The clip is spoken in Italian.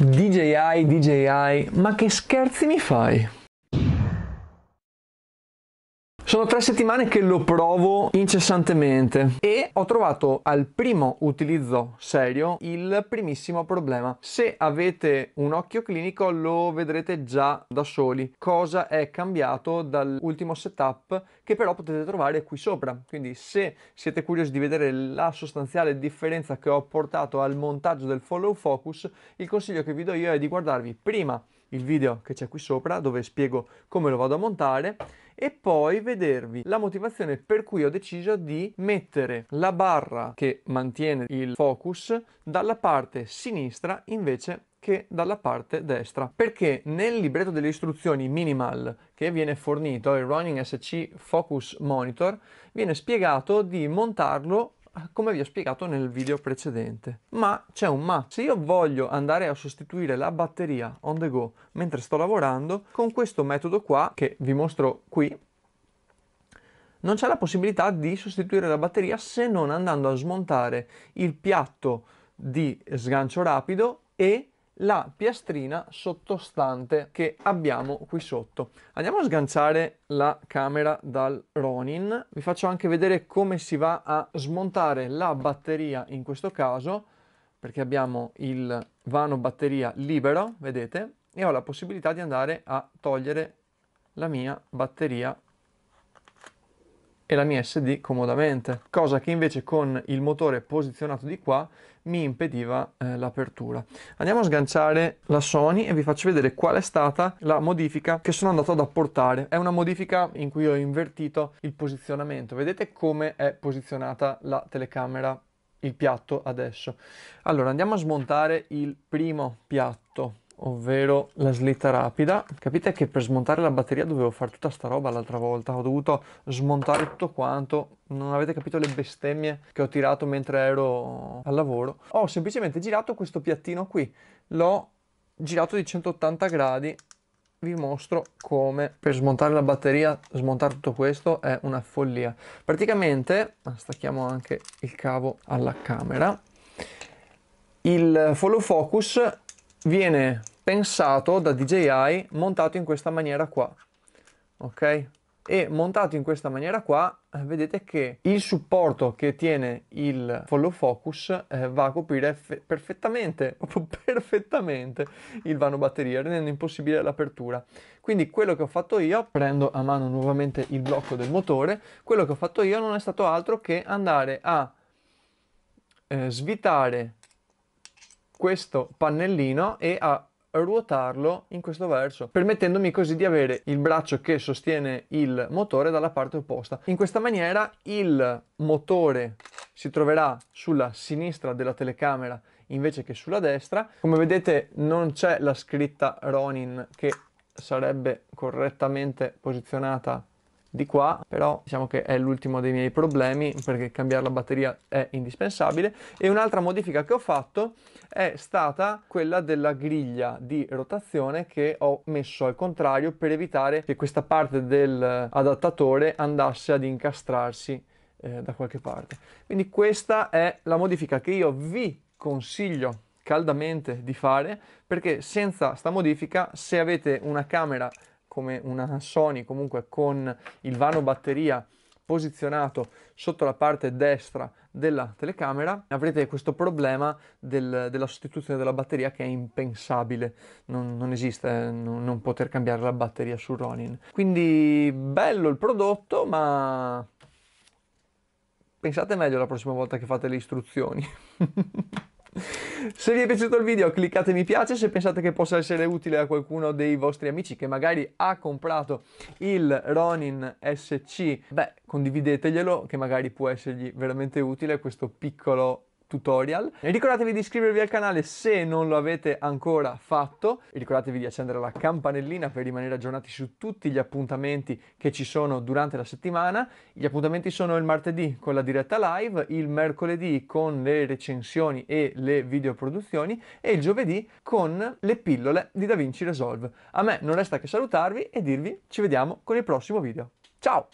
DJI, DJI, ma che scherzi mi fai? Sono tre settimane che lo provo incessantemente e ho trovato al primo utilizzo serio il primissimo problema. Se avete un occhio clinico lo vedrete già da soli cosa è cambiato dall'ultimo setup che però potete trovare qui sopra. Quindi se siete curiosi di vedere la sostanziale differenza che ho portato al montaggio del follow focus, il consiglio che vi do io è di guardarvi prima il video che c'è qui sopra dove spiego come lo vado a montare e poi vedervi la motivazione per cui ho deciso di mettere la barra che mantiene il focus dalla parte sinistra invece che dalla parte destra perché nel libretto delle istruzioni minimal che viene fornito il Running SC Focus Monitor viene spiegato di montarlo come vi ho spiegato nel video precedente. Ma c'è un ma. Se io voglio andare a sostituire la batteria on the go mentre sto lavorando, con questo metodo qua, che vi mostro qui, non c'è la possibilità di sostituire la batteria se non andando a smontare il piatto di sgancio rapido e la piastrina sottostante che abbiamo qui sotto. Andiamo a sganciare la camera dal Ronin, vi faccio anche vedere come si va a smontare la batteria in questo caso, perché abbiamo il vano batteria libero, vedete, e ho la possibilità di andare a togliere la mia batteria e la mia SD comodamente, cosa che invece con il motore posizionato di qua mi impediva eh, l'apertura. Andiamo a sganciare la Sony e vi faccio vedere qual è stata la modifica che sono andato ad apportare. È una modifica in cui ho invertito il posizionamento. Vedete come è posizionata la telecamera, il piatto adesso. Allora andiamo a smontare il primo piatto ovvero la slitta rapida. Capite che per smontare la batteria dovevo fare tutta sta roba l'altra volta, ho dovuto smontare tutto quanto, non avete capito le bestemmie che ho tirato mentre ero al lavoro. Ho semplicemente girato questo piattino qui, l'ho girato di 180 gradi, vi mostro come per smontare la batteria, smontare tutto questo è una follia. Praticamente, stacchiamo anche il cavo alla camera, il follow focus viene pensato da DJI montato in questa maniera qua ok e montato in questa maniera qua eh, vedete che il supporto che tiene il follow focus eh, va a coprire perfettamente proprio perfettamente il vano batteria rendendo impossibile l'apertura quindi quello che ho fatto io prendo a mano nuovamente il blocco del motore quello che ho fatto io non è stato altro che andare a eh, svitare questo pannellino e a ruotarlo in questo verso permettendomi così di avere il braccio che sostiene il motore dalla parte opposta in questa maniera il motore si troverà sulla sinistra della telecamera invece che sulla destra come vedete non c'è la scritta Ronin che sarebbe correttamente posizionata di qua, però diciamo che è l'ultimo dei miei problemi perché cambiare la batteria è indispensabile. E un'altra modifica che ho fatto è stata quella della griglia di rotazione che ho messo al contrario per evitare che questa parte dell'adattatore eh, andasse ad incastrarsi eh, da qualche parte. Quindi questa è la modifica che io vi consiglio caldamente di fare perché senza sta modifica se avete una camera come una Sony comunque con il vano batteria posizionato sotto la parte destra della telecamera avrete questo problema del, della sostituzione della batteria che è impensabile non, non esiste non, non, poter cambiare la batteria su Ronin quindi bello il prodotto ma pensate meglio la prossima volta che fate le istruzioni Se vi è piaciuto il video cliccate mi piace, se pensate che possa essere utile a qualcuno dei vostri amici che magari ha comprato il Ronin SC, beh condivideteglielo che magari può essergli veramente utile questo piccolo tutorial. E ricordatevi di iscrivervi al canale se non lo avete ancora fatto e ricordatevi di accendere la campanellina per rimanere aggiornati su tutti gli appuntamenti che ci sono durante la settimana. Gli appuntamenti sono il martedì con la diretta live, il mercoledì con le recensioni e le videoproduzioni e il giovedì con le pillole di DaVinci Resolve. A me non resta che salutarvi e dirvi ci vediamo con il prossimo video. Ciao!